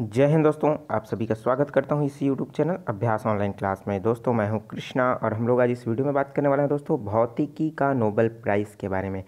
जय हिंद दोस्तों आप सभी का स्वागत करता हूं इस YouTube channel Abhyas online class में दोस्तों मैं हूं कृष्णा और हम लोग आज इस वीडियो में बात करने वाले हैं दोस्तों भौतिकी का नोबल प्राइज़ के बारे में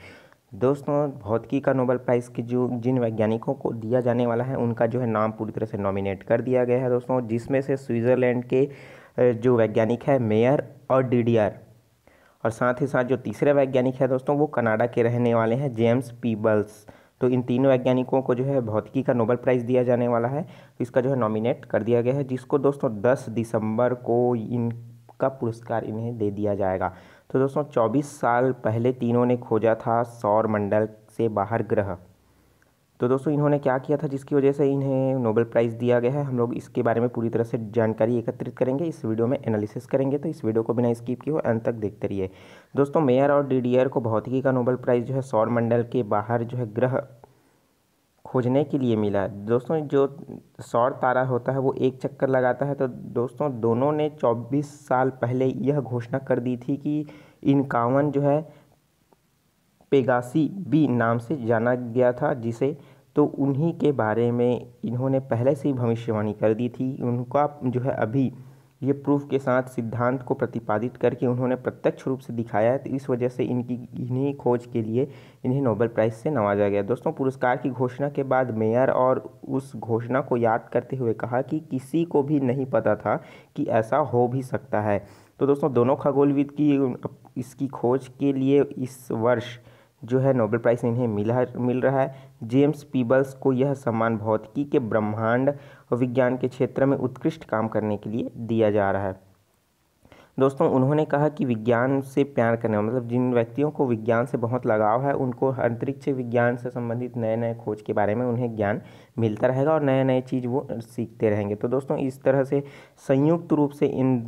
दोस्तों भौतिकी का नोबल प्राइज़ की जो जिन वैज्ञानिकों को दिया जाने वाला है उनका जो है नाम पूरी तरह से नॉमिनेट कर दिया गया है दोस्तों जिसमें से स्विट्ज़रलैंड के जो वैज्ञानिक है मेयर और डी और साथ ही साथ जो तीसरे वैज्ञानिक है दोस्तों वो कनाडा के रहने वाले हैं जेम्स पीबल्स तो इन तीनों वैज्ञानिकों को जो है भौतिकी का नोबल प्राइज़ दिया जाने वाला है तो इसका जो है नॉमिनेट कर दिया गया है जिसको दोस्तों दस दिसंबर को इनका पुरस्कार इन्हें दे दिया जाएगा तो दोस्तों 24 साल पहले तीनों ने खोजा था सौर मंडल से बाहर ग्रह तो दोस्तों इन्होंने क्या किया था जिसकी वजह से इन्हें नोबेल प्राइज़ दिया गया है हम लोग इसके बारे में पूरी तरह से जानकारी एकत्रित करेंगे इस वीडियो में एनालिसिस करेंगे तो इस वीडियो को बिना स्किप किए अंत तक देखते रहिए दोस्तों मेयर और डी को भौतिकी का नोबेल प्राइज़ जो है सौर मंडल के बाहर जो है ग्रह खोजने के लिए मिला दोस्तों जो सौर तारा होता है वो एक चक्कर लगाता है तो दोस्तों दोनों ने 24 साल पहले यह घोषणा कर दी थी कि इनकावन जो है पेगासी बी नाम से जाना गया था जिसे तो उन्हीं के बारे में इन्होंने पहले से ही भविष्यवाणी कर दी थी उनका जो है अभी ये प्रूफ के साथ सिद्धांत को प्रतिपादित करके उन्होंने प्रत्यक्ष रूप से दिखाया है तो इस वजह से इनकी इन्हीं खोज के लिए इन्हें नोबेल प्राइज़ से नवाजा गया दोस्तों पुरस्कार की घोषणा के बाद मेयर और उस घोषणा को याद करते हुए कहा कि किसी को भी नहीं पता था कि ऐसा हो भी सकता है तो दोस्तों दोनों खगोलविद की इसकी खोज के लिए इस वर्ष जो है नोबेल प्राइज़ इन्हें मिला मिल रहा है जेम्स पीबल्स को यह सम्मान भौतिकी के ब्रह्मांड विज्ञान के क्षेत्र में उत्कृष्ट काम करने के लिए दिया जा रहा है दोस्तों उन्होंने कहा कि विज्ञान से प्यार करने मतलब जिन व्यक्तियों को विज्ञान से बहुत लगाव है उनको अंतरिक्ष विज्ञान से संबंधित नए नए खोज के बारे में उन्हें ज्ञान मिलता रहेगा और नए नए चीज़ वो सीखते रहेंगे तो दोस्तों इस तरह से संयुक्त रूप से इन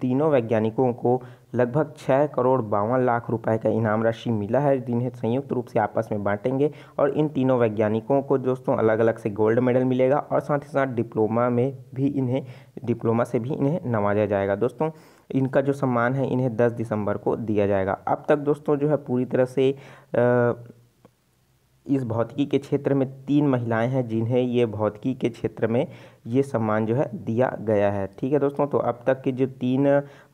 तीनों वैज्ञानिकों को लगभग छः करोड़ बावन लाख रुपए का इनाम राशि मिला है जिन्हें संयुक्त रूप से आपस में बांटेंगे और इन तीनों वैज्ञानिकों को दोस्तों अलग अलग से गोल्ड मेडल मिलेगा और साथ ही साथ डिप्लोमा में भी इन्हें डिप्लोमा से भी इन्हें नवाजा जाएगा दोस्तों इनका जो सम्मान है इन्हें दस दिसंबर को दिया जाएगा अब तक दोस्तों जो है पूरी तरह से इस भौतिकी के क्षेत्र में तीन महिलाएं हैं जिन्हें ये भौतिकी के क्षेत्र में ये सम्मान जो है दिया गया है ठीक है दोस्तों तो अब तक की जो तीन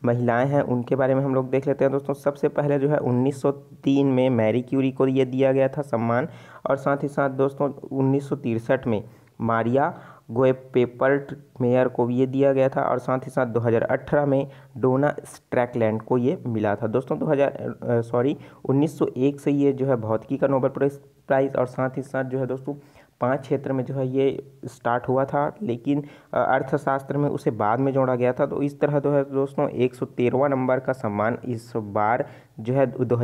महिलाएं हैं उनके बारे में हम लोग देख लेते हैं दोस्तों सबसे पहले जो है 1903 में मैरी क्यूरी को ये दिया गया था सम्मान और साथ ही साथ दोस्तों उन्नीस में मारिया गोएब पेपर्ट मेयर को ये दिया गया था और साथ ही साथ 2018 में डोना स्ट्रैकलैंड को ये मिला था दोस्तों 2000 सॉरी 1901 से ये जो है भौतिकी का नोबल प्राइज़ और साथ ही साथ जो है दोस्तों पांच क्षेत्र में जो है ये स्टार्ट हुआ था लेकिन अर्थशास्त्र में उसे बाद में जोड़ा गया था तो इस तरह जो है दोस्तों एक सौ नंबर का सम्मान इस बार जो है दो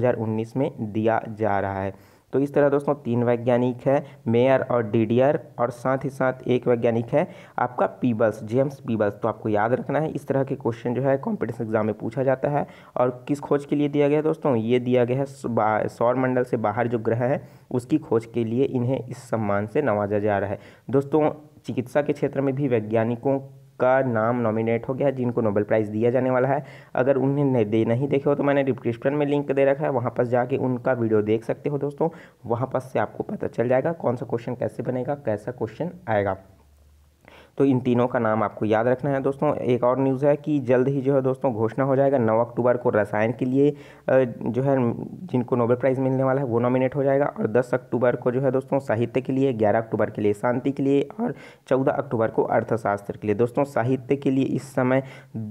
में दिया जा रहा है तो इस तरह दोस्तों तीन वैज्ञानिक है मेयर और डीडियर और साथ ही साथ एक वैज्ञानिक है आपका पीबल्स जेम्स पीबल्स तो आपको याद रखना है इस तरह के क्वेश्चन जो है कॉम्पिटिशन एग्जाम में पूछा जाता है और किस खोज के लिए दिया गया दोस्तों ये दिया गया है सौर मंडल से बाहर जो ग्रह है उसकी खोज के लिए इन्हें इस सम्मान से नवाजा जा रहा है दोस्तों चिकित्सा के क्षेत्र में भी वैज्ञानिकों का नाम नॉमिनेट हो गया जिनको नोबेल प्राइज़ दिया जाने वाला है अगर उन्हें दे नहीं देखे हो तो मैंने डिस्क्रिप्शन में लिंक दे रखा है वहाँ पर जाके उनका वीडियो देख सकते हो दोस्तों वहाँ पर से आपको पता चल जाएगा कौन सा क्वेश्चन कैसे बनेगा कैसा क्वेश्चन आएगा तो इन तीनों का नाम आपको याद रखना है दोस्तों एक और न्यूज़ है कि जल्द ही जो है दोस्तों घोषणा हो जाएगा नौ अक्टूबर को रसायन के लिए जो है जिनको नोबेल प्राइज़ मिलने वाला है वो नॉमिनेट हो जाएगा और दस अक्टूबर को जो है दोस्तों साहित्य के लिए ग्यारह अक्टूबर के लिए शांति के लिए और चौदह अक्टूबर को अर्थशास्त्र के लिए दोस्तों साहित्य के लिए इस समय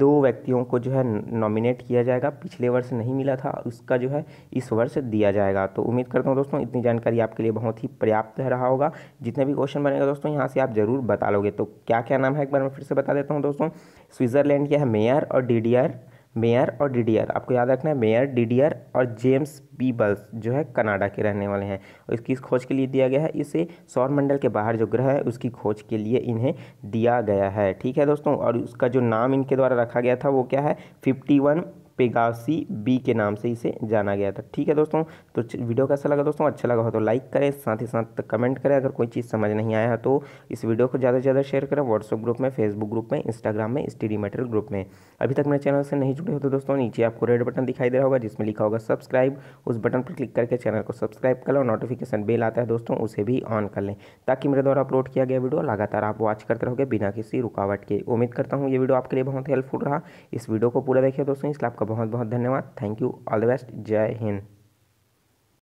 दो व्यक्तियों को जो है नॉमिनेट किया जाएगा पिछले वर्ष नहीं मिला था उसका जो है इस वर्ष दिया जाएगा तो उम्मीद करता हूँ दोस्तों इतनी जानकारी आपके लिए बहुत ही पर्याप्त रहा होगा जितने भी क्वेश्चन बनेगा दोस्तों यहाँ से आप ज़रूर बता लोगे तो क्या क्या क्या नाम है एक बार मैं फिर से बता देता हूँ दोस्तों स्विट्ज़रलैंड क्या है मेयर और डी मेयर और डी आपको याद रखना है मेयर डी और जेम्स पीबल्स जो है कनाडा के रहने वाले हैं और इसकी इस खोज के लिए दिया गया है इसे सौरमंडल के बाहर जो ग्रह है उसकी खोज के लिए इन्हें दिया गया है ठीक है दोस्तों और उसका जो नाम इनके द्वारा रखा गया था वो क्या है फिफ्टी वन पेगासी बी के नाम से इसे जाना गया था ठीक है दोस्तों तो वीडियो कैसा लगा दोस्तों अच्छा लगा हो तो लाइक करें साथ ही साथ कमेंट करें अगर कोई चीज़ समझ नहीं आया तो इस वीडियो को ज़्यादा से ज़्यादा शेयर करें व्हाट्सअप ग्रुप में फेसबुक ग्रुप में इंस्टाग्राम में स्टडी मेटेरियल ग्रुप में अभी तक मेरे चैनल से नहीं जुड़े हो तो दोस्तों नीचे आपको रेड बटन दिखाई दे रहा होगा जिसमें लिखा होगा सब्सक्राइब उस बटन पर क्लिक करके चैनल को सब्सक्राइब कर लो नोटिफिकेशन बेल आता है दोस्तों उसे भी ऑन कर लें ताकि मेरे द्वारा अपलोड किया गया वीडियो लगातार आप वॉच करते रहोगे बिना किसी रुकावट के उम्मीद करता हूँ ये वीडियो आपके लिए बहुत हेल्पफुल रहा इस वीडियो को पूरा देखिए दोस्तों इसलिए आपका बहुत बहुत धन्यवाद thank you all the best जय हिंद